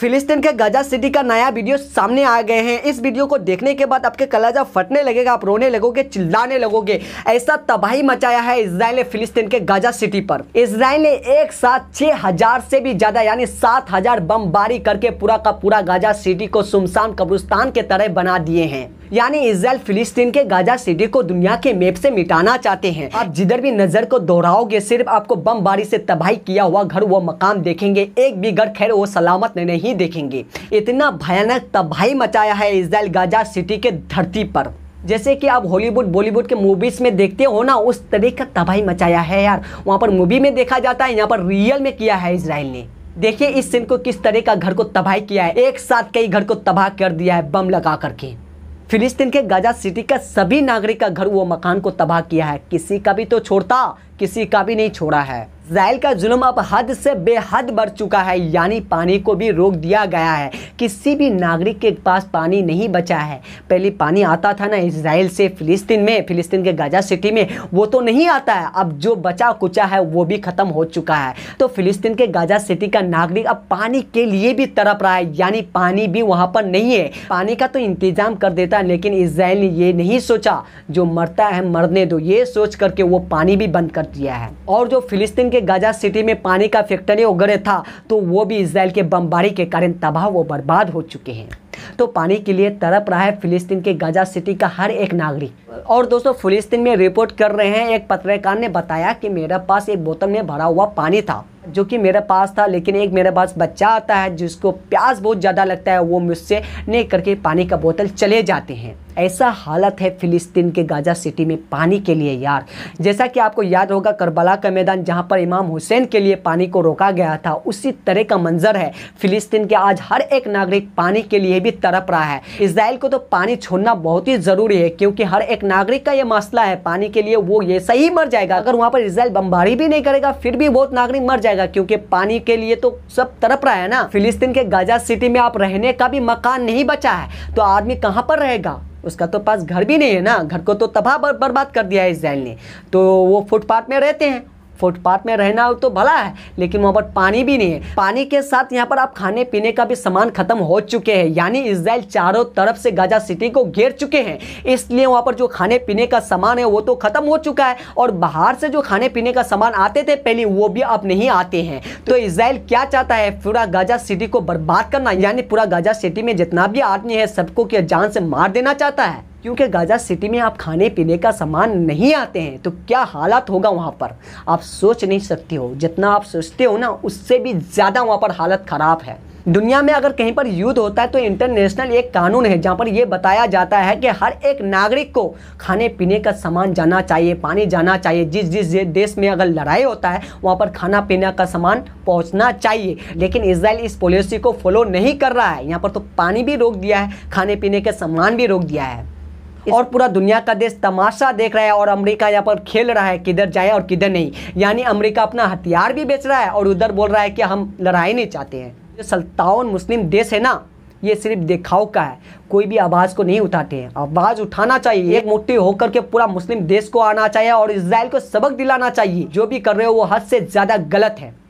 फिलिस्तीन के गजा सिटी का नया वीडियो सामने आ गए हैं इस वीडियो को देखने के बाद आपके कलाजा फटने लगेगा आप रोने लगोगे चिल्लाने लगोगे ऐसा तबाही मचाया है इसराइल ने फिलिस्तीन के गजा सिटी पर इसराइल ने एक साथ छह हजार से भी ज्यादा यानी सात हजार बमबारी करके पूरा का पूरा गजा सिटी को सुमसान कब्रिस्तान के तरह बना दिए हैं यानी इसराइल फिलिस्तीन के गाजा सिटी को दुनिया के मेप से मिटाना चाहते हैं आप जिधर भी नजर को दोहराओगे सिर्फ आपको बमबारी से तबाही किया हुआ घर वो मकान देखेंगे एक भी घर खैर वो सलामत नहीं देखेंगे इतना भयानक तबाही मचाया है इसराइल गाजा सिटी के धरती पर जैसे कि आप हॉलीवुड बॉलीवुड के मूवीज़ में देखते हो ना उस तरह का तबाही मचाया है यार वहाँ पर मूवी में देखा जाता है यहाँ पर रियल में किया है इसराइल ने देखिए इस सिंह को किस तरह का घर को तबाही किया है एक साथ कई घर को तबाह कर दिया है बम लगा करके फिलिस्तीन के गाजा सिटी का सभी नागरिक का घर वो मकान को तबाह किया है किसी का भी तो छोड़ता किसी का भी नहीं छोड़ा है इसराइल का जुल्म अब हद से बेहद बढ़ चुका है यानी पानी को भी रोक दिया गया है किसी भी नागरिक के पास पानी नहीं बचा है पहले पानी आता था ना इसराइल से फिलिस्तीन में फिलिस्तीन के गाजा सिटी में वो तो नहीं आता है अब जो बचा कुचा है वो भी ख़त्म हो चुका है तो फिलिस्तीन के गाजा सिटी का नागरिक अब पानी के लिए भी तड़प रहा है यानी पानी भी वहाँ पर नहीं है पानी का तो इंतज़ाम कर देता है लेकिन इसराइल ने ये नहीं सोचा जो मरता है मरने दो ये सोच करके वो पानी भी बंद कर कर दिया है और जो फिलिस्तीन के गाजा सिटी में पानी का फैक्ट्री वगैरह था तो वो भी इसराइल के बमबारी के कारण तबाह व बर्बाद हो चुके हैं तो पानी के लिए तड़प रहा है फिलिस्तीन के गाजा सिटी का हर एक नागरिक और दोस्तों फिलिस्तीन में रिपोर्ट कर रहे हैं एक पत्रकार ने बताया कि मेरे पास एक बोतल में भरा हुआ पानी था जो कि मेरे पास था लेकिन एक मेरे पास बच्चा आता है जिसको प्यास बहुत ज़्यादा लगता है वो मुझसे ने करके पानी का बोतल चले जाते हैं ऐसा हालत है फ़िलिस्तीन के गाजा सिटी में पानी के लिए यार जैसा कि आपको याद होगा करबला का मैदान जहां पर इमाम हुसैन के लिए पानी को रोका गया था उसी तरह का मंजर है फ़िलिस्तीन के आज हर एक नागरिक पानी के लिए भी तड़प रहा है इसराइल को तो पानी छोड़ना बहुत ही ज़रूरी है क्योंकि हर एक नागरिक का यह मसला है पानी के लिए वो ये सही मर जाएगा अगर वहाँ पर इसराइल बम्बारी भी नहीं करेगा फिर भी बहुत नागरिक मर जाएगा जाएगा क्योंकि पानी के लिए तो सब तरप रहा है ना फिलिस्तीन के गाजा सिटी में आप रहने का भी मकान नहीं बचा है तो आदमी कहाँ पर रहेगा उसका तो पास घर भी नहीं है ना घर को तो तबाह बर्बाद कर दिया है इसराइल ने तो वो फुटपाथ में रहते हैं फुटपाथ में रहना हो तो भला है लेकिन वहाँ पर पानी भी नहीं है पानी के साथ यहाँ पर आप खाने पीने का भी सामान खत्म हो चुके हैं यानी इसराइल चारों तरफ से गाजा सिटी को घेर चुके हैं इसलिए वहाँ पर जो खाने पीने का सामान है वो तो खत्म हो चुका है और बाहर से जो खाने पीने का सामान आते थे पहले वो भी अब नहीं आते हैं तो इसराइल क्या चाहता है पूरा गाजा सिटी को बर्बाद करना यानी पूरा गाजा सिटी में जितना भी आदमी है सबको क्या जान से मार देना चाहता है क्योंकि गाज़ा सिटी में आप खाने पीने का सामान नहीं आते हैं तो क्या हालात होगा वहाँ पर आप सोच नहीं सकते हो जितना आप सोचते हो ना उससे भी ज़्यादा वहाँ पर हालत ख़राब है दुनिया में अगर कहीं पर युद्ध होता है तो इंटरनेशनल एक कानून है जहाँ पर यह बताया जाता है कि हर एक नागरिक को खाने पीने का सामान जाना चाहिए पानी जाना चाहिए जिस जिस देश में अगर लड़ाई होता है वहाँ पर खाना पीने का सामान पहुँचना चाहिए लेकिन इसराइल इस पॉलिसी को फॉलो नहीं कर रहा है यहाँ पर तो पानी भी रोक दिया है खाने पीने का सामान भी रोक दिया है और पूरा दुनिया का देश तमाशा देख रहा है और अमेरिका यहाँ पर खेल रहा है किधर जाए और किधर नहीं यानी अमेरिका अपना हथियार भी बेच रहा है और उधर बोल रहा है कि हम लड़ाई नहीं चाहते हैं जो सत्तावन मुस्लिम देश है ना ये सिर्फ दिखाव का है कोई भी आवाज़ को नहीं उठाते हैं आवाज़ उठाना चाहिए एक मुट्ठी होकर के पूरा मुस्लिम देश को आना चाहिए और इसराइल को सबक दिलाना चाहिए जो भी कर रहे हो वो हद से ज़्यादा गलत है